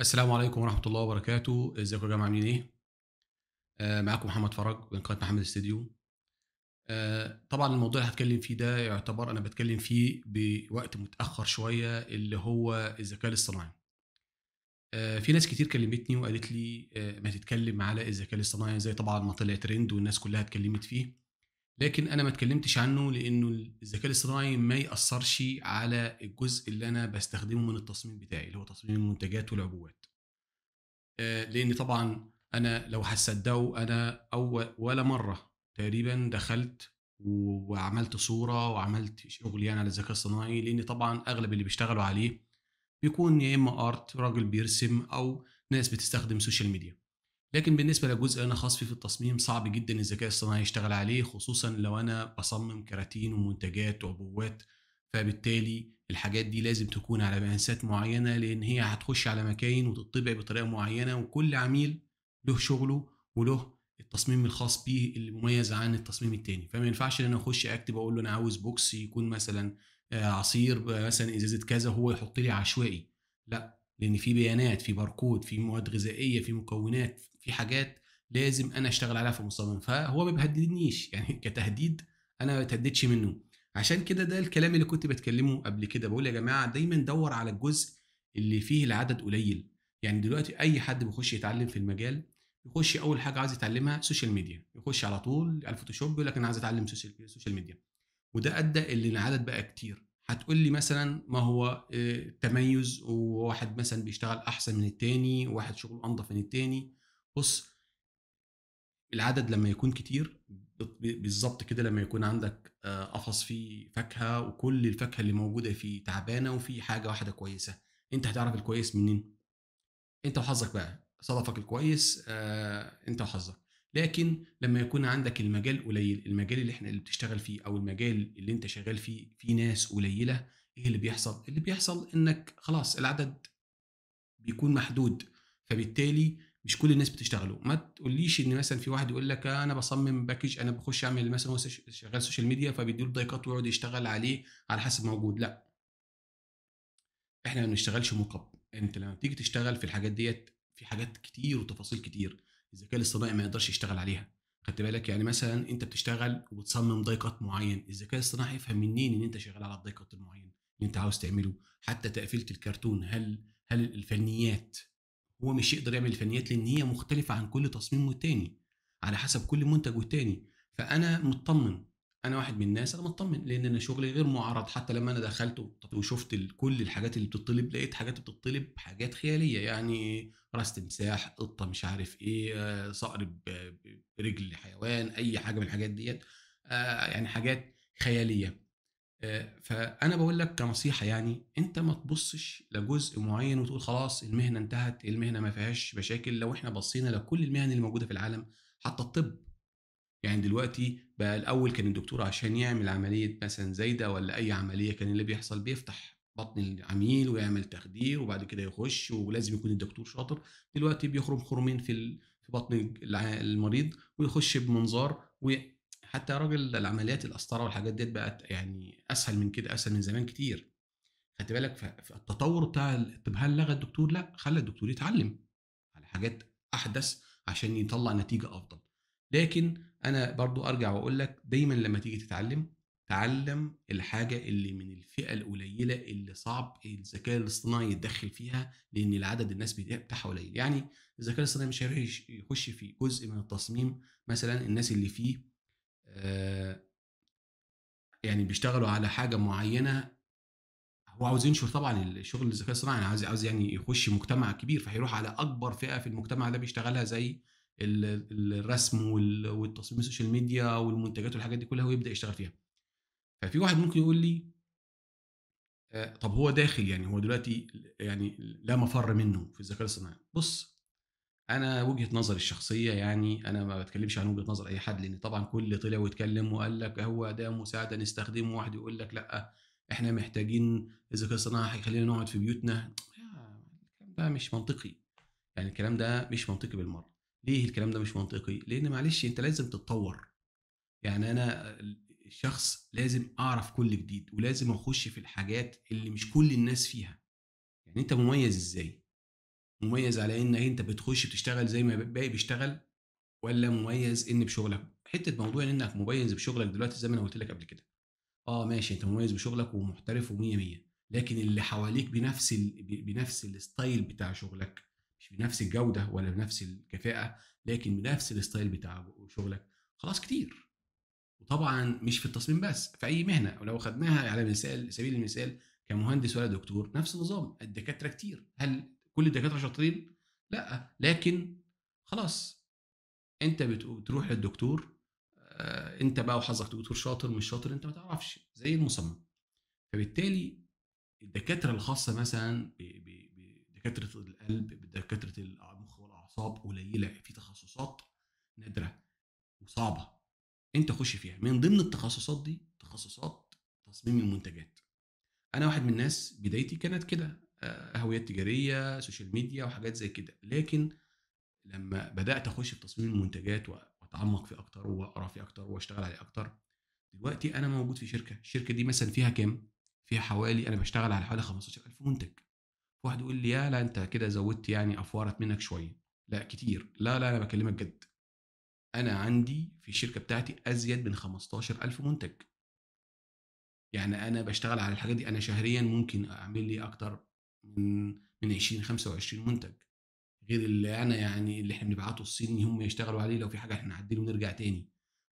السلام عليكم ورحمه الله وبركاته ازيكم يا جماعه عاملين ايه آه معاكم محمد فرج من قناه محمد استديو آه طبعا الموضوع اللي هتكلم فيه ده يعتبر انا بتكلم فيه بوقت متاخر شويه اللي هو الذكاء الاصطناعي آه في ناس كتير كلمتني وقالت لي آه ما تتكلم على الذكاء الاصطناعي زي طبعا ما طلع ترند والناس كلها اتكلمت فيه لكن انا ما اتكلمتش عنه لانه الذكاء الاصطناعي ما ياثرش على الجزء اللي انا بستخدمه من التصميم بتاعي اللي هو تصميم المنتجات والعبوات آه، لان طبعا انا لو هصدقوا انا اول ولا مره تقريبا دخلت وعملت صوره وعملت شغل يعني على الذكاء الصناعي لان طبعا اغلب اللي بيشتغلوا عليه بيكون يا اما ارت راجل بيرسم او ناس بتستخدم سوشيال ميديا لكن بالنسبه لجزء انا خاص فيه في التصميم صعب جدا الذكاء الصناعي يشتغل عليه خصوصا لو انا بصمم كراتين ومنتجات وعبوات فبالتالي الحاجات دي لازم تكون على مقاسات معينه لان هي هتخش على مكاين وتطبع بطريقه معينه وكل عميل له شغله وله التصميم الخاص بيه اللي مميز عن التصميم التاني فما ينفعش ان انا اخش اكتب اقول له انا عاوز بوكس يكون مثلا آه، عصير آه، مثلا ازازه كذا هو يحط لي عشوائي لا لان في بيانات في باركود في مواد غذائيه في مكونات في حاجات لازم انا اشتغل عليها في مصمم فهو ما بيهددنيش يعني كتهديد انا ما بتهددش منه عشان كده ده الكلام اللي كنت بتكلمه قبل كده بقول يا جماعه دايما دور على الجزء اللي فيه العدد قليل يعني دلوقتي اي حد بيخش يتعلم في المجال يخش اول حاجه عايز يتعلمها سوشيال ميديا يخش على طول على الفوتوشوب يقول لك انا عايز اتعلم سوشيال سوشيال ميديا وده ادى ان العدد بقى كتير هتقول لي مثلا ما هو آه، تميز وواحد مثلا بيشتغل احسن من التاني وواحد شغله انضف من التاني بص العدد لما يكون كتير بالظبط كده لما يكون عندك آه، قفص فيه فاكهه وكل الفاكهه اللي موجوده فيه تعبانه وفي حاجه واحده كويسه انت هتعرف الكويس منين انت وحظك بقى صدفك الكويس آه، انت وحظك لكن لما يكون عندك المجال قليل المجال اللي احنا اللي بتشتغل فيه او المجال اللي انت شغال فيه في ناس قليله ايه اللي بيحصل اللي بيحصل انك خلاص العدد بيكون محدود فبالتالي مش كل الناس بتشتغله ما تقوليش ان مثلا في واحد يقول لك انا بصمم باكج انا بخش اعمل مثلا هو شغال سوشيال ميديا فبيديله الضايقات ويقعد يشتغل عليه على حسب موجود لا احنا ما بنشتغلش مقب انت لما بتيجي تشتغل في الحاجات ديت في حاجات كتير وتفاصيل كتير الذكاء الاصطناعي ما يقدرش يشتغل عليها خدت بالك يعني مثلا انت بتشتغل وبتصمم ضيقات معين الذكاء الاصطناعي هيفهم منين ان انت شغال على الضيقات المعين اللي انت عاوز تعمله حتى تقفيله الكرتون هل هل الفنيات هو مش يقدر يعمل الفنيات لان هي مختلفه عن كل تصميم والتاني على حسب كل منتج والتاني فانا مطمن انا واحد من الناس انا مطمن لان انا شغلي غير معرض حتى لما انا دخلت وشفت كل الحاجات اللي بتطلب لقيت حاجات بتطلب حاجات خياليه يعني راس تمساح قطه مش عارف ايه آه، صقر برجل حيوان اي حاجه من الحاجات ديت آه، يعني حاجات خياليه فانا بقول لك كنصيحه يعني انت ما تبصش لجزء معين وتقول خلاص المهنه انتهت المهنه ما فيهاش مشاكل لو احنا بصينا لكل المهن اللي موجوده في العالم حتى الطب يعني دلوقتي بقى الاول كان الدكتور عشان يعمل عمليه مثلا زايده ولا اي عمليه كان اللي بيحصل بيفتح بطن العميل ويعمل تخدير وبعد كده يخش ولازم يكون الدكتور شاطر دلوقتي بيخرم خرمين في في بطن المريض ويخش بمنظار حتى يا راجل العمليات القسطره والحاجات ديت بقت يعني اسهل من كده اسهل من زمان كتير خدت بالك فالتطور بتاع طب هل لغى الدكتور لا خلى الدكتور يتعلم على حاجات احدث عشان يطلع نتيجه افضل لكن انا برضو ارجع واقول لك دايما لما تيجي تتعلم تعلم الحاجه اللي من الفئه القليله اللي صعب الذكاء الاصطناعي يتدخل فيها لان العدد الناس بتاعها قليل يعني الذكاء الاصطناعي مش هيروح يخش في جزء من التصميم مثلا الناس اللي فيه آه، يعني بيشتغلوا على حاجه معينه هو عاوز ينشر طبعا الشغل الذكاء الصناعي يعني عاوز عاوز يعني يخش مجتمع كبير فهيروح على اكبر فئه في المجتمع ده بيشتغلها زي الرسم والتصميم السوشيال ميديا والمنتجات والحاجات دي كلها ويبدا يشتغل فيها ففي واحد ممكن يقول لي آه، طب هو داخل يعني هو دلوقتي يعني لا مفر منه في الذكاء الصناعي بص انا وجهه نظري الشخصيه يعني انا ما بتكلمش عن وجهه نظر اي حد لان طبعا كل طلع واتكلم وقال لك هو ده مساعده نستخدمه واحد يقول لك لا احنا محتاجين الذكاء الصناعي هيخلينا نقعد في بيوتنا الكلام ده مش منطقي يعني الكلام ده مش منطقي بالمره ليه الكلام ده مش منطقي لان معلش انت لازم تتطور يعني انا الشخص لازم اعرف كل جديد ولازم اخش في الحاجات اللي مش كل الناس فيها يعني انت مميز ازاي مميز على ان انت بتخش بتشتغل زي ما الباقي بيشتغل ولا مميز ان بشغلك حته موضوع انك مميز بشغلك دلوقتي زي ما انا قلت لك قبل كده اه ماشي انت مميز بشغلك ومحترف و100 لكن اللي حواليك بنفس ال... بنفس الستايل بتاع شغلك مش بنفس الجوده ولا بنفس الكفاءه لكن بنفس الستايل بتاع شغلك خلاص كتير وطبعا مش في التصميم بس في اي مهنه ولو خدناها على مثال سبيل المثال كمهندس ولا دكتور نفس النظام الدكاتره كتير هل كل الدكاتره شاطرين لا لكن خلاص انت بتروح للدكتور آه، انت بقى وحظك دكتور شاطر مش شاطر انت ما تعرفش زي المصمم فبالتالي الدكاتره الخاصه مثلا بدكاتره القلب بدكاتره المخ والاعصاب قليله في تخصصات نادره وصعبه انت خش فيها من ضمن التخصصات دي تخصصات تصميم المنتجات انا واحد من الناس بدايتي كانت كده آه، هوية تجارية سوشيال ميديا وحاجات زي كده لكن لما بدأت أخش في تصميم المنتجات وأتعمق فيه أكتر وأقرأ فيه أكتر وأشتغل عليه أكتر دلوقتي أنا موجود في شركة الشركة دي مثلا فيها كام؟ فيها حوالي أنا بشتغل على حوالي 15000 منتج واحد يقول لي يا لا أنت كده زودت يعني أفورت منك شوية لا كتير لا لا أنا بكلمك جد أنا عندي في الشركة بتاعتي أزيد من 15000 منتج يعني أنا بشتغل على الحاجات دي أنا شهريا ممكن أعمل لي أكتر من من 20 25 منتج غير اللي انا يعني اللي احنا بنبعته الصين هم يشتغلوا عليه لو في حاجه احنا نعدله ونرجع تاني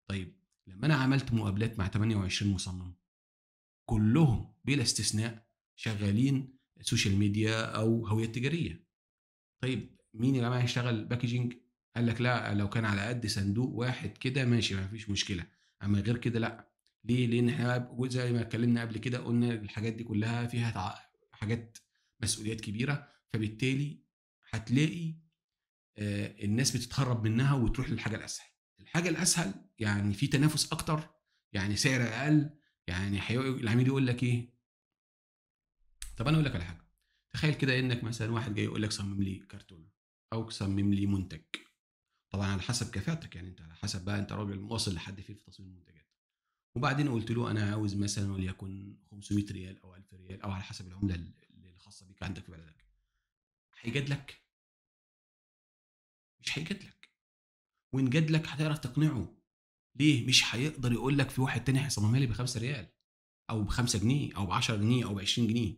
طيب لما انا عملت مقابلات مع 28 مصمم كلهم بلا استثناء شغالين سوشيال ميديا او هويه تجاريه طيب مين يا جماعه يشتغل باكجينج قال لك لا لو كان على قد صندوق واحد كده ماشي ما فيش مشكله اما غير كده لا ليه لان احنا زي ما اتكلمنا قبل كده قلنا الحاجات دي كلها فيها حاجات مسؤوليات كبيره فبالتالي هتلاقي آه، الناس بتتهرب منها وتروح للحاجه الاسهل الحاجه الاسهل يعني في تنافس اكتر يعني سعر اقل يعني العميل يقول لك ايه طب انا اقول لك على حاجه تخيل كده انك مثلا واحد جاي يقول لك صمم لي كرتونه او صمم لي منتج طبعا على حسب كفاءتك يعني انت على حسب بقى انت راجل واصل لحد فين في تصميم المنتجات وبعدين قلت له انا عاوز مثلا وليكن 500 ريال او 1000 ريال او على حسب العمله الخاصه بيك عندك في بلدك هيجاد لك مش هيجاد لك وان جاد لك هتعرف تقنعه ليه مش هيقدر يقول لك في واحد تاني هيصممها لي 5 ريال او 5 جنيه او 10 جنيه او 20 جنيه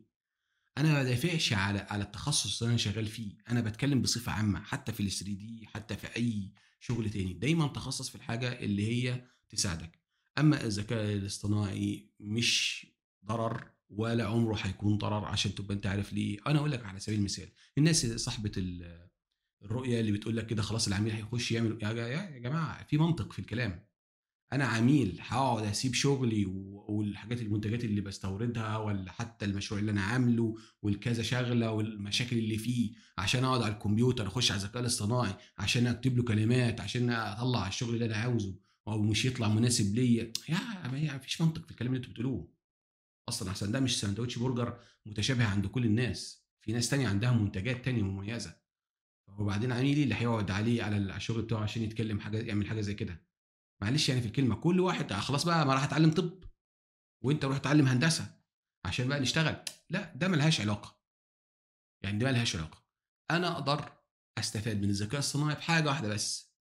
انا ما بدافعش على على التخصص اللي انا شغال فيه انا بتكلم بصفه عامه حتى في ال 3 دي حتى في اي شغل تاني دايما تخصص في الحاجه اللي هي تساعدك اما الذكاء الاصطناعي مش ضرر ولا عمره هيكون ضرر عشان تبقى انت عارف ليه انا اقول لك على سبيل المثال الناس صاحبه الرؤيه اللي بتقول لك كده خلاص العميل هيخش يعمل يا جماعه في منطق في الكلام انا عميل هقعد اسيب شغلي والحاجات المنتجات اللي بستوردها ولا حتى المشروع اللي انا عامله والكذا شغله والمشاكل اللي فيه عشان اقعد على الكمبيوتر اخش على الذكاء الاصطناعي عشان اكتب له كلمات عشان اطلع الشغل اللي انا عاوزه او مش يطلع مناسب ليا يا ما فيش منطق في الكلام اللي انتوا بتقولوه اصلا احسن ده مش سندوتش برجر متشابه عند كل الناس في ناس تانية عندها منتجات تانية مميزه وبعدين عميلي اللي هيقعد عليه على الشغل بتاعه عشان يتكلم حاجه يعمل حاجه زي كده معلش يعني في الكلمه كل واحد آه، خلاص بقى ما راح اتعلم طب وانت روح اتعلم هندسه عشان بقى نشتغل لا ده ملهاش علاقه يعني ده ملهاش علاقه انا اقدر استفاد من الذكاء الصناعي في حاجه واحده بس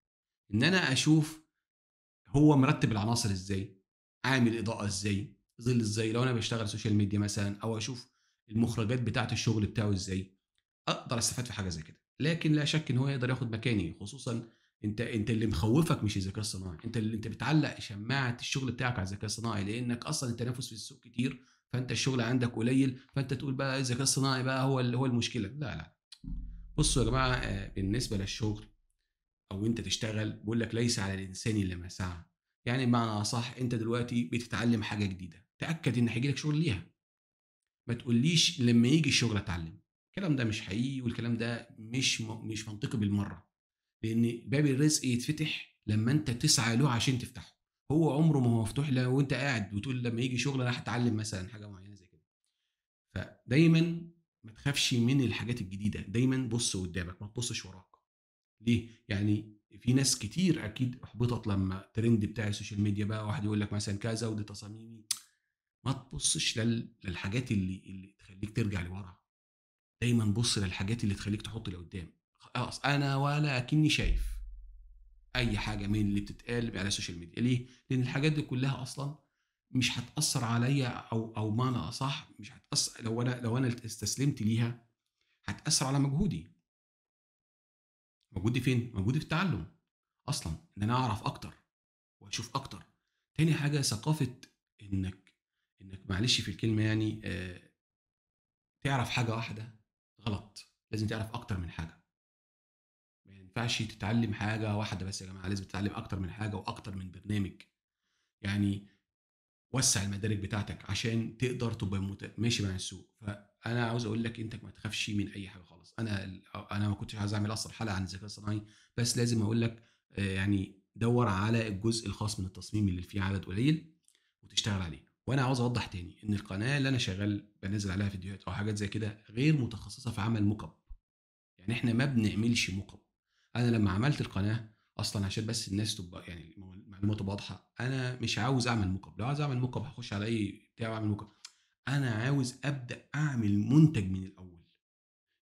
ان انا اشوف هو مرتب العناصر ازاي عامل اضاءه ازاي ظل ازاي لو انا بشتغل سوشيال ميديا مثلا او اشوف المخرجات بتاعه الشغل بتاعه ازاي اقدر استفاد في حاجه زي كده لكن لا شك ان هو يقدر ياخد مكاني خصوصا انت انت اللي مخوفك مش الذكاء الصناعي انت اللي انت بتعلق شماعه الشغل بتاعك على الذكاء الصناعي لانك اصلا التنافس في السوق كتير فانت الشغل عندك قليل فانت تقول بقى الذكاء الصناعي بقى هو هو المشكله لا لا بصوا يا جماعه آه، بالنسبه للشغل او انت تشتغل بقول لك ليس على الانسان الا ما سعى يعني بمعنى اصح انت دلوقتي بتتعلم حاجه جديده تاكد ان هيجي لك شغل ليها ما تقوليش لما يجي الشغل اتعلم الكلام ده مش حقيقي والكلام ده مش م... مش منطقي بالمره لان باب الرزق يتفتح لما انت تسعى له عشان تفتحه هو عمره ما هو مفتوح لو انت قاعد وتقول لما يجي شغل انا هتعلم مثلا حاجه معينه زي كده فدايما ما تخافش من الحاجات الجديده دايما بص قدامك ما تبصش وراك ليه يعني في ناس كتير اكيد احبطت لما ترند بتاع السوشيال ميديا بقى واحد يقول لك مثلا كذا ودي تصاميمي ما تبصش لل... للحاجات اللي اللي تخليك ترجع لورا دايما بص للحاجات اللي تخليك تحط لقدام خلاص انا ولا اكني شايف اي حاجه من اللي بتتقال على السوشيال ميديا ليه لان الحاجات دي كلها اصلا مش هتاثر عليا او او انا اصح مش هتاثر لو انا لو انا استسلمت ليها هتاثر على مجهودي مجهودي فين مجهودي في التعلم اصلا ان انا اعرف اكتر واشوف اكتر تاني حاجه ثقافه انك انك معلش في الكلمه يعني آه، تعرف حاجه واحده غلط لازم تعرف اكتر من حاجه ما ينفعش تتعلم حاجه واحده بس يا جماعه لازم تتعلم اكتر من حاجه واكتر من برنامج يعني وسع المدارك بتاعتك عشان تقدر تبقى ماشي مع السوق فانا عاوز اقول لك انت ما تخافش من اي حاجه خالص انا انا ما كنتش عايز اعمل اصلا حلقه عن الذكاء الصناعي بس لازم اقول لك آه، يعني دور على الجزء الخاص من التصميم اللي فيه عدد قليل وتشتغل عليه وانا عاوز اوضح تاني ان القناه اللي انا شغال بنزل عليها فيديوهات او حاجات زي كده غير متخصصه في عمل مكب يعني احنا ما بنعملش مكب انا لما عملت القناه اصلا عشان بس الناس تبقى يعني المعلومه تبقى واضحه انا مش عاوز اعمل مكب لو عاوز اعمل مكب هخش على اي بتاع واعمل مكب انا عاوز ابدا اعمل منتج من الاول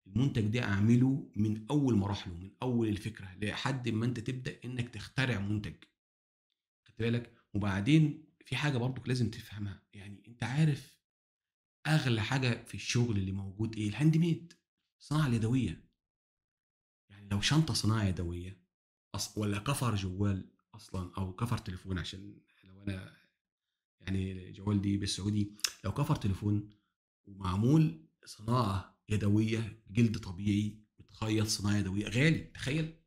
المنتج ده اعمله من اول مراحله من اول الفكره لحد ما انت تبدا انك تخترع منتج خدت بالك وبعدين في حاجه برضك لازم تفهمها يعني انت عارف اغلى حاجه في الشغل اللي موجود ايه الهاند ميد الصناعه اليدويه يعني لو شنطه صناعه يدويه أص... ولا كفر جوال اصلا او كفر تليفون عشان لو انا يعني جوال دي بالسعودي لو كفر تليفون ومعمول صناعه يدويه جلد طبيعي متخيط صناعه يدويه غالي تخيل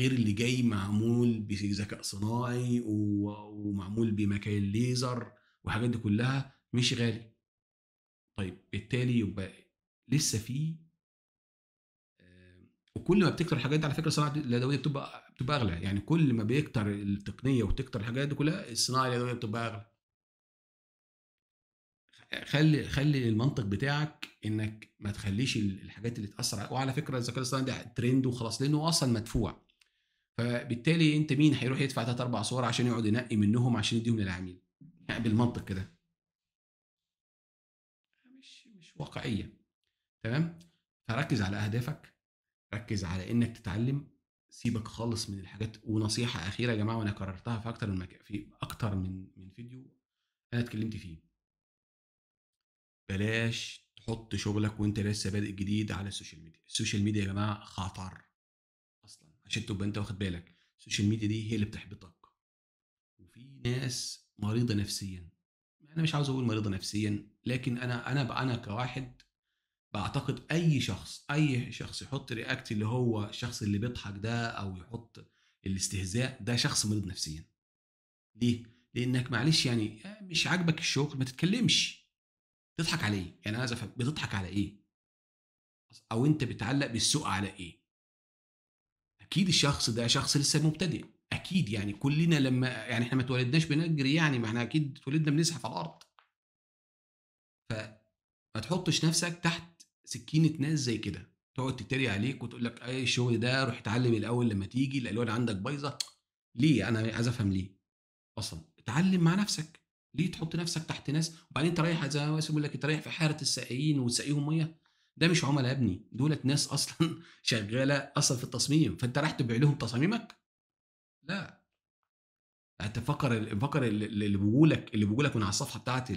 غير اللي جاي معمول بذكاء صناعي ومعمول بمكان ليزر والحاجات دي كلها مش غالي طيب بالتالي يبقى لسه في آه، وكل ما بتكتر الحاجات دي على فكره الصناعه اليدويه بتبقى بتبقى اغلى يعني كل ما بيكتر التقنيه وتكتر الحاجات دي كلها الصناعه اليدويه بتبقى اغلى خلي خلي المنطق بتاعك انك ما تخليش الحاجات اللي تاثر وعلى فكره الذكاء الاصطناعي ده ترند وخلاص لانه اصلا مدفوع فبالتالي انت مين هيروح يدفع ثلاث اربع صور عشان يقعد ينقي منهم عشان يديهم للعميل يعني بالمنطق كده مش مش واقعيه تمام فركز على اهدافك ركز على انك تتعلم سيبك خالص من الحاجات ونصيحه اخيره يا جماعه وانا كررتها في اكتر من مك... في اكتر من من فيديو انا اتكلمت فيه بلاش تحط شغلك وانت لسه بادئ جديد على السوشيال ميديا السوشيال ميديا يا جماعه خطر عشان تبقى انت واخد بالك السوشيال ميديا دي هي اللي بتحبطك وفي ناس مريضه نفسيا انا مش عاوز اقول مريضه نفسيا لكن انا انا انا كواحد بعتقد اي شخص اي شخص يحط رياكت اللي هو الشخص اللي بيضحك ده او يحط الاستهزاء ده شخص مريض نفسيا ليه لانك معلش يعني آه، مش عاجبك الشغل ما تتكلمش تضحك عليه يعني انا عايز افهم بتضحك على ايه او انت بتعلق بالسوء على ايه اكيد الشخص ده شخص لسه مبتدئ اكيد يعني كلنا لما يعني احنا ما اتولدناش بنجري يعني ما احنا اكيد اتولدنا بنزحف على الارض فما تحطش نفسك تحت سكينه ناس زي كده تقعد تتريق عليك وتقول لك اي الشغل ده روح اتعلم الاول لما تيجي الالوان عندك بايظه ليه انا عايز افهم ليه اصلا اتعلم مع نفسك ليه تحط نفسك تحت ناس وبعدين انت رايح زي ما بيقول لك انت رايح في حاره السائقين وتسقيهم ميه ده مش عملاء يا ابني دولت ناس اصلا شغاله اصلا في التصميم فانت رايح تبيع لهم تصاميمك لا انت فكر فكر اللي بيقولك اللي بيقولك من على الصفحه بتاعت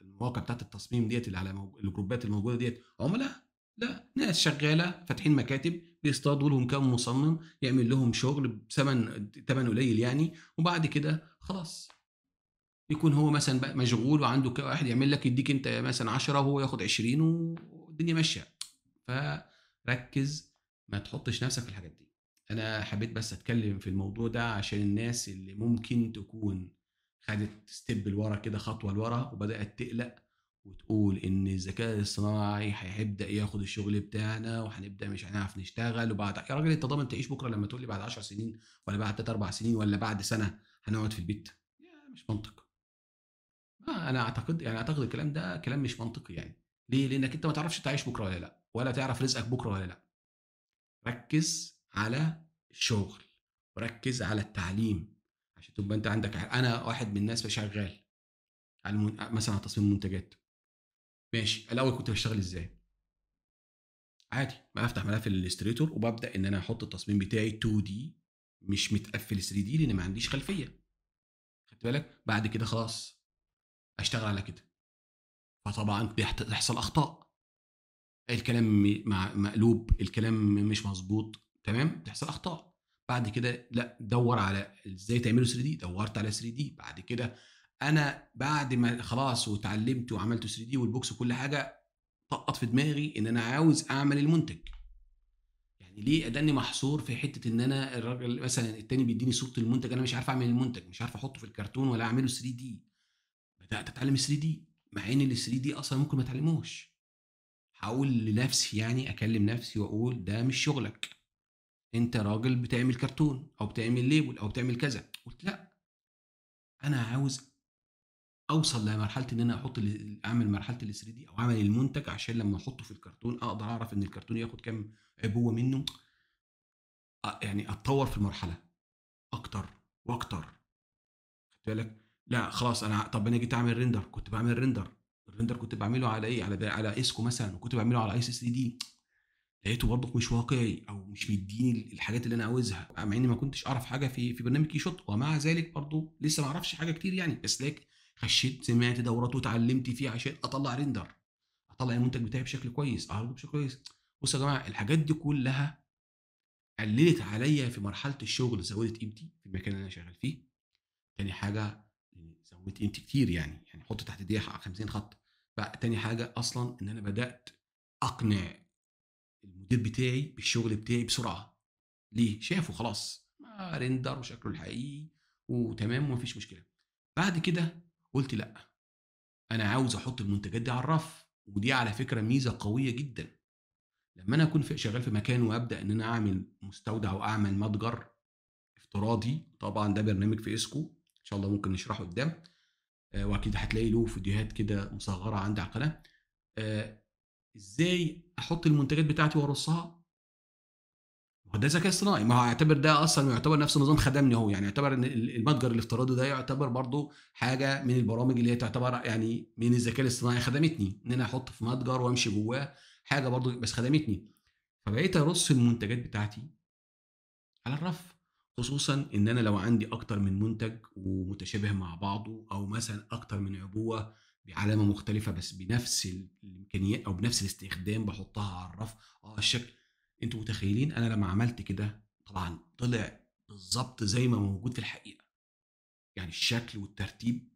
المواقع بتاعت التصميم ديت اللي على الجروبات الموجوده ديت عملاء لا ناس شغاله فاتحين مكاتب بيصطادوا لهم كام مصمم يعمل لهم شغل بثمن ثمن قليل يعني وبعد كده خلاص يكون هو مثلا مشغول وعنده واحد يعمل لك يديك انت مثلا 10 وهو ياخد 20 والدنيا ماشيه فركز ما تحطش نفسك في الحاجات دي انا حبيت بس اتكلم في الموضوع ده عشان الناس اللي ممكن تكون خدت ستيب لورا كده خطوه لورا وبدات تقلق وتقول ان الذكاء الصناعي هيبدا ياخد الشغل بتاعنا وهنبدا مش هنعرف نشتغل وبعد يا راجل انت ضامن تعيش بكره لما تقول لي بعد 10 سنين ولا بعد 3 4 سنين ولا بعد سنه هنقعد في البيت مش منطق آه، انا اعتقد يعني اعتقد الكلام ده كلام مش منطقي يعني ليه؟ لانك انت ما تعرفش تعيش بكره ولا لا ولا تعرف رزقك بكره ولا لا ركز على الشغل وركز على التعليم عشان تبقى انت عندك انا واحد من الناس شغال على المن... مثلا على تصميم منتجات ماشي الاول كنت بشتغل ازاي عادي بفتح ملف الاستريتور وببدا ان انا احط التصميم بتاعي 2 دي مش متقفل 3 دي لان ما عنديش خلفيه خدت بالك بعد كده خلاص اشتغل على كده فطبعا بيحصل اخطاء الكلام مع مقلوب الكلام مش مظبوط تمام تحصل اخطاء بعد كده لا دور على ازاي تعمله 3 دي دورت على 3 دي بعد كده انا بعد ما خلاص وتعلمت وعملت 3 دي والبوكس وكل حاجه طقط في دماغي ان انا عاوز اعمل المنتج يعني ليه اداني محصور في حته ان انا الراجل مثلا التاني بيديني صوره المنتج انا مش عارف اعمل المنتج مش عارف احطه في الكرتون ولا اعمله 3 دي بدات اتعلم 3 دي مع ان ال 3 دي اصلا ممكن ما اتعلموش هقول لنفسي يعني اكلم نفسي واقول ده مش شغلك انت راجل بتعمل كرتون او بتعمل ليبل او بتعمل كذا قلت لا انا عاوز اوصل لمرحله ان انا احط اعمل مرحله ال 3 دي او اعمل المنتج عشان لما احطه في الكرتون اقدر اعرف ان الكرتون ياخد كام عبوه منه يعني اتطور في المرحله اكتر واكتر خدت بالك لا خلاص انا طب انا جيت اعمل ريندر كنت بعمل ريندر الريندر كنت بعمله على ايه على على اسكو مثلا وكنت بعمله على اس اس دي لقيته برضك مش واقعي او مش مديني الحاجات اللي انا عاوزها مع اني ما كنتش اعرف حاجه في في برنامج كي شوت ومع ذلك برضه لسه ما اعرفش حاجه كتير يعني بس لك خشيت سمعت دورات وتعلمت فيه عشان اطلع ريندر اطلع المنتج بتاعي بشكل كويس اعرضه بشكل كويس بصوا يا جماعه الحاجات دي كلها قللت عليا في مرحله الشغل زودت قيمتي في المكان اللي انا شغال فيه تاني حاجه يعني زودت انت كتير يعني يعني حط تحت دي 50 خط فتاني تاني حاجه اصلا ان انا بدات اقنع المدير بتاعي بالشغل بتاعي بسرعه ليه شافه خلاص رندر وشكله الحقيقي وتمام ومفيش مشكله بعد كده قلت لا انا عاوز احط المنتجات دي على الرف ودي على فكره ميزه قويه جدا لما انا اكون شغال في مكان وابدا ان انا اعمل مستودع واعمل متجر افتراضي طبعا ده برنامج في اسكو ان شاء الله ممكن نشرحه قدام آه، واكيد هتلاقي له فيديوهات كده مصغره عندي على القناه آه، ازاي احط المنتجات بتاعتي وارصها ده ذكاء اصطناعي ما هو يعتبر ده اصلا يعتبر نفس النظام خدمني هو يعني يعتبر ان المتجر الافتراضي ده يعتبر برضو حاجه من البرامج اللي هي تعتبر يعني من الذكاء الاصطناعي خدمتني ان انا احط في متجر وامشي جواه حاجه برضو بس خدمتني فبقيت ارص المنتجات بتاعتي على الرف خصوصا ان انا لو عندي اكتر من منتج ومتشابه مع بعضه او مثلا اكتر من عبوه بعلامه مختلفه بس بنفس الامكانيات او بنفس الاستخدام بحطها على الرف اه الشكل انتوا متخيلين انا لما عملت كده طبعا طلع بالظبط زي ما موجود في الحقيقه يعني الشكل والترتيب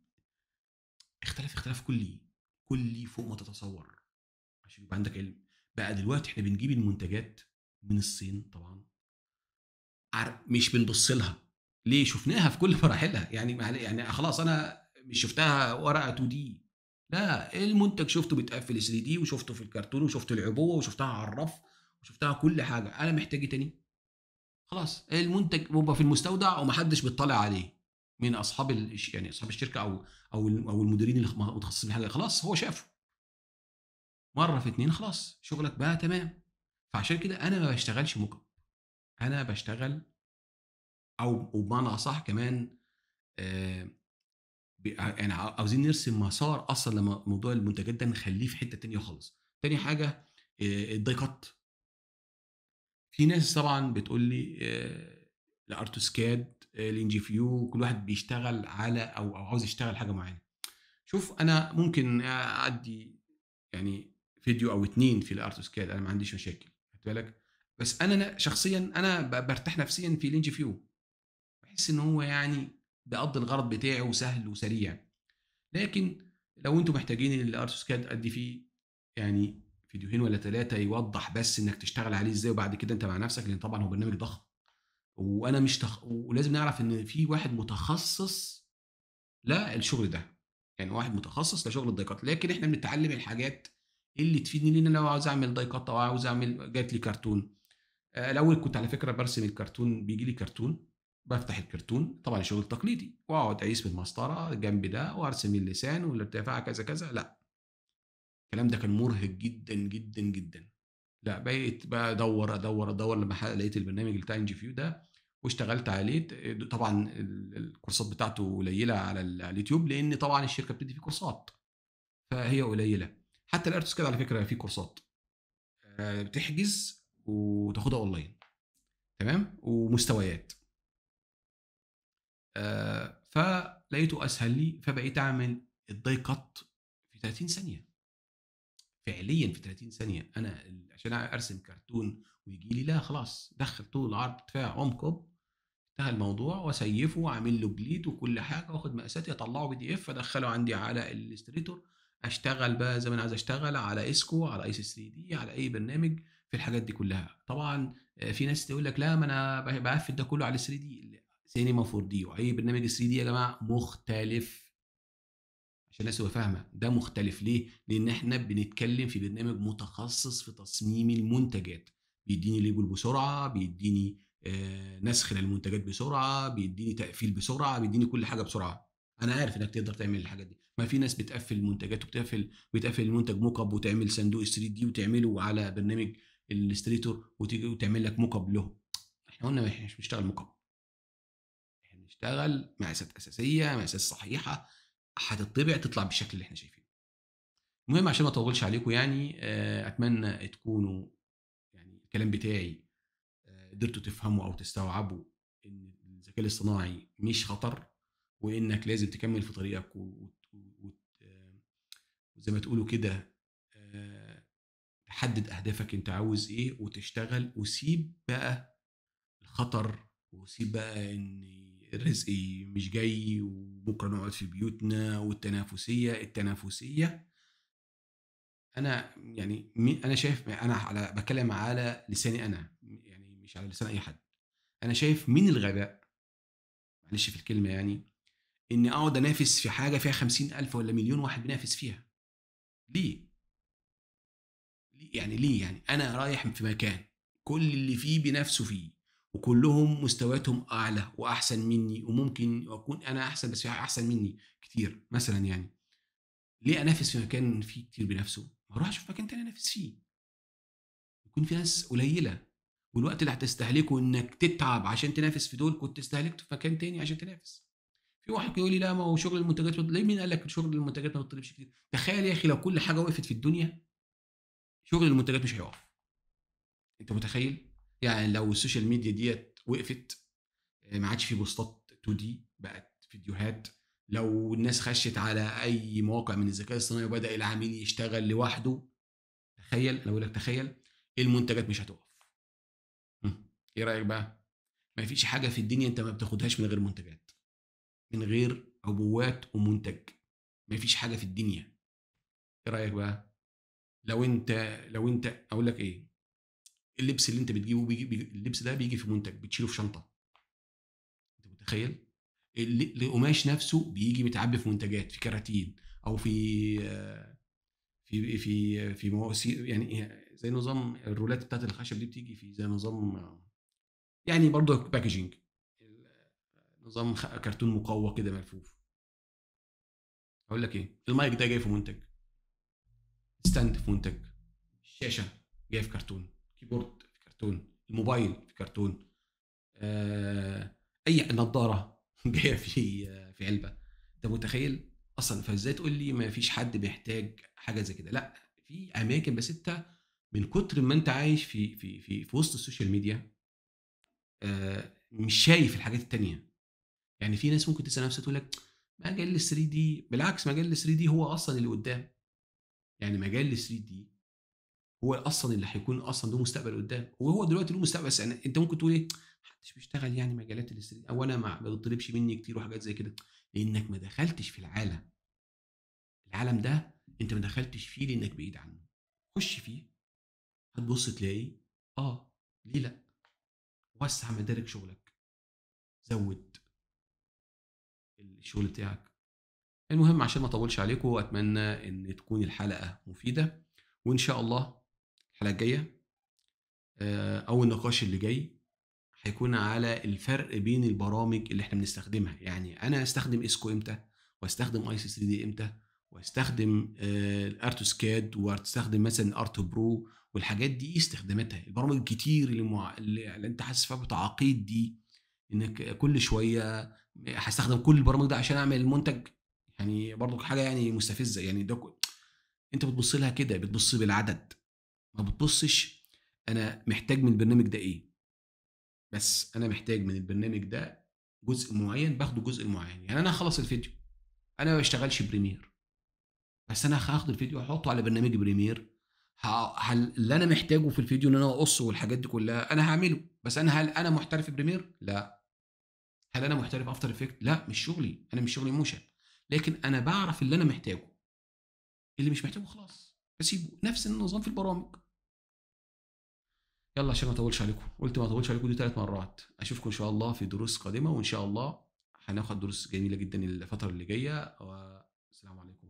اختلف اختلاف كلي كلي فوق ما تتصور عشان يبقى عندك علم بقى دلوقتي احنا بنجيب المنتجات من الصين طبعا مش بنبص لها ليه شفناها في كل مراحلها يعني يعني خلاص انا مش شفتها ورقه 2 دي لا المنتج شفته بيتقفل 3 دي وشفته في الكرتون وشفت العبوه وشفتها على الرف وشفتها كل حاجه انا محتاج ايه تاني خلاص المنتج بيبقى في المستودع ومحدش بيطلع عليه من اصحاب يعني اصحاب الشركه او او او المديرين المتخصصين متخصصين خلاص هو شافه مره في اتنين خلاص شغلك بقى تمام فعشان كده انا ما بشتغلش مكب انا بشتغل او وبمعنى اصح كمان آه, آه، يعني عاوزين نرسم مسار اصلا لما موضوع المنتجات ده نخليه في حته تانية خالص تاني حاجه آه، الدايكات في ناس طبعا بتقول لي آه، الارتوسكاد الانجي فيو كل واحد بيشتغل على او او عاوز يشتغل حاجه معينه شوف انا ممكن اعدي يعني فيديو او اتنين في الارتوسكاد انا ما عنديش مشاكل خد بالك بس انا شخصيا انا برتاح نفسيا في لينج فيو بحس ان هو يعني بيقضي الغرض بتاعه وسهل وسريع لكن لو انتم محتاجين سكاد ادي فيه يعني فيديوهين ولا ثلاثه يوضح بس انك تشتغل عليه ازاي وبعد كده انت مع نفسك لان طبعا هو برنامج ضخم وانا مش تخ... ولازم نعرف ان في واحد متخصص لا الشغل ده يعني واحد متخصص لشغل الدايكات لكن احنا بنتعلم الحاجات اللي تفيدني لان انا لو عاوز اعمل دايكات او عاوز اعمل جات لي كرتون آه، الاول كنت على فكره برسم الكرتون بيجي لي كرتون بفتح الكرتون طبعا شغل تقليدي واقعد اقيس بالمسطره جنب ده وارسم اللسان والارتفاع كذا كذا لا الكلام ده كان مرهق جدا جدا جدا لا بقيت بقى ادور ادور ادور لما لقيت البرنامج بتاع ان جي فيو ده واشتغلت عليه طبعا الكورسات بتاعته قليله على اليوتيوب لان طبعا الشركه بتدي فيه كورسات فهي قليله حتى الارتوس كده على فكره فيه كورسات آه، بتحجز وتاخدها اونلاين تمام ومستويات آه فلقيته اسهل لي فبقيت اعمل الداي كات في 30 ثانيه فعليا في 30 ثانيه انا عشان ارسم كرتون ويجي لي لا خلاص دخل طول العرض دفاع عمق انتهى الموضوع واسيفه واعمل له بليت وكل حاجه واخد مقاساتي اطلعه بي دي اف ادخله عندي على الاستريتور اشتغل بقى زي ما انا عايز اشتغل على اسكو على اي سي 3 دي على اي برنامج في الحاجات دي كلها طبعا آه، في ناس تقول لك لا ما انا بقفل ده كله على 3 دي سينما 4 دي واي برنامج 3 دي يا جماعه مختلف عشان الناس تبقى فاهمه ده مختلف ليه؟ لان احنا بنتكلم في برنامج متخصص في تصميم المنتجات بيديني ليبل بسرعه بيديني آه، نسخ للمنتجات بسرعه بيديني تقفيل بسرعه بيديني كل حاجه بسرعه انا عارف انك تقدر تعمل الحاجات دي ما في ناس بتقفل المنتجات وبتقفل بتقفل المنتج موكب وتعمل صندوق 3 دي وتعمله على برنامج الاستريتور وتيجي وتعمل لك موك له احنا قلنا احنا مش بنشتغل موك احنا بنشتغل مقاسات اساسيه مقاسات صحيحه هتطبع تطلع بالشكل اللي احنا شايفينه المهم عشان ما اطولش عليكم يعني آه، اتمنى تكونوا يعني الكلام بتاعي آه، قدرتوا تفهموا او تستوعبوا ان الذكاء الاصطناعي مش خطر وانك لازم تكمل في طريقك آه، وزي ما تقولوا كده تحدد اهدافك انت عاوز ايه وتشتغل وسيب بقى الخطر وسيب بقى ان الرزق مش جاي وبكره نقعد في بيوتنا والتنافسيه التنافسيه انا يعني انا شايف انا على بتكلم على لساني انا يعني مش على لسان اي حد انا شايف من الغباء معلش في الكلمه يعني اني اقعد انافس في حاجه فيها خمسين الف ولا مليون واحد بينافس فيها ليه يعني ليه يعني انا رايح في مكان كل اللي فيه بنفسه فيه وكلهم مستوياتهم اعلى واحسن مني وممكن اكون انا احسن بس احسن مني كتير مثلا يعني ليه انافس في مكان فيه كتير بنفسه ما اروحش في مكان تاني انافس فيه يكون في ناس قليله والوقت اللي هتستهلكه انك تتعب عشان تنافس في دول كنت استهلكته في مكان تاني عشان تنافس في واحد يقول لي لا ما هو شغل المنتجات ليه مين قال لك شغل المنتجات ما بتطلبش كتير تخيل يا اخي لو كل حاجه وقفت في الدنيا شغل المنتجات مش هيقف انت متخيل يعني لو السوشيال ميديا ديت وقفت آه، ما عادش في بوستات 2 دي بقت فيديوهات لو الناس خشت على اي مواقع من الذكاء الصناعي وبدا العميل يشتغل لوحده تخيل انا بقول لك تخيل المنتجات مش هتقف ايه رايك بقى ما فيش حاجه في الدنيا انت ما بتاخدهاش من غير منتجات من غير عبوات ومنتج ما فيش حاجه في الدنيا ايه رايك بقى لو انت لو انت اقول لك ايه اللبس اللي انت بتجيبه بيجي, اللبس ده بيجي في منتج بتشيله في شنطه انت متخيل القماش نفسه بيجي متعبي في منتجات في كراتين او في في في في مواسير يعني زي نظام الرولات بتاعت الخشب دي بتيجي في زي نظام يعني برضه باكجينج نظام كرتون مقوى كده ملفوف اقول لك ايه المايك ده جاي في منتج ستاند في منتج الشاشه جايه في كرتون كيبورد في كرتون الموبايل في كرتون آه اي نظاره جايه في آه، في علبه انت متخيل اصلا فازاي تقول لي ما فيش حد بيحتاج حاجه زي كده لا في اماكن بس انت من كتر ما انت عايش في في في, في وسط السوشيال ميديا آه مش شايف الحاجات التانية يعني في ناس ممكن تسال نفسها تقول لك مجال ال 3 دي بالعكس مجال ال 3 دي هو اصلا اللي قدام يعني مجال ال 3 دي هو اصلا اللي هيكون اصلا له مستقبل قدام وهو دلوقتي له مستقبل بس يعني انت ممكن تقول ايه محدش بيشتغل يعني مجالات ال 3 او انا ما بيطلبش مني كتير وحاجات زي كده لانك ما دخلتش في العالم العالم ده انت ما دخلتش فيه لانك بعيد عنه خش فيه هتبص تلاقي اه ليه لا وسع مدارك شغلك زود الشغل بتاعك المهم عشان ما اطولش عليكم اتمنى ان تكون الحلقه مفيده وان شاء الله الحلقه الجايه آه، او النقاش اللي جاي هيكون على الفرق بين البرامج اللي احنا بنستخدمها يعني انا استخدم اسكو امتى واستخدم اي سي 3 دي امتى واستخدم آه، الارتوس سكاد واستخدم مثلا ارتو برو والحاجات دي استخداماتها البرامج الكتير اللي, مع... اللي انت حاسس فيها بتعقيد دي انك كل شويه هستخدم كل البرامج ده عشان اعمل المنتج برضو حاجه يعني مستفزه يعني ده انت بتبص لها كده بتبص بالعدد ما بتبصش انا محتاج من البرنامج ده ايه بس انا محتاج من البرنامج ده جزء معين باخده جزء معين يعني انا هخلص الفيديو انا ما بشتغلش بريمير بس انا هاخد الفيديو احطه على برنامج بريمير هل اللي انا محتاجه في الفيديو ان انا اقصه والحاجات دي كلها انا هعمله بس انا هل انا محترف بريمير لا هل انا محترف افتر افكت لا مش شغلي انا مش شغلي موشن لكن انا بعرف اللي انا محتاجه اللي مش محتاجه خلاص بسيبه نفس النظام في البرامج يلا عشان ما اطولش عليكم قلت ما اطولش عليكم دي ثلاث مرات اشوفكم ان شاء الله في دروس قادمه وان شاء الله هناخد دروس جميله جدا الفتره اللي جايه والسلام عليكم